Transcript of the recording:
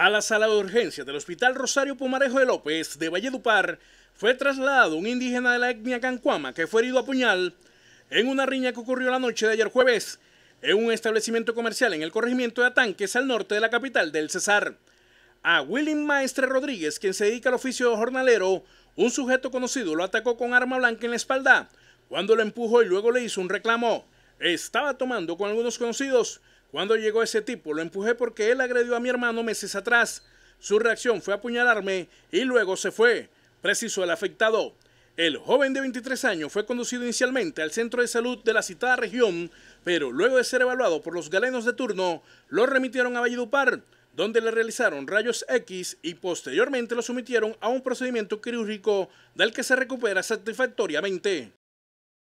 A la sala de urgencias del Hospital Rosario Pumarejo de López de Valledupar fue trasladado un indígena de la etnia Cancuama que fue herido a puñal en una riña que ocurrió la noche de ayer jueves en un establecimiento comercial en el corregimiento de Atanques al norte de la capital del Cesar. A William Maestre Rodríguez, quien se dedica al oficio de jornalero, un sujeto conocido lo atacó con arma blanca en la espalda cuando lo empujó y luego le hizo un reclamo. Estaba tomando con algunos conocidos, cuando llegó ese tipo, lo empujé porque él agredió a mi hermano meses atrás. Su reacción fue apuñalarme y luego se fue, precisó el afectado. El joven de 23 años fue conducido inicialmente al centro de salud de la citada región, pero luego de ser evaluado por los galenos de turno, lo remitieron a Valledupar, donde le realizaron rayos X y posteriormente lo sometieron a un procedimiento quirúrgico del que se recupera satisfactoriamente.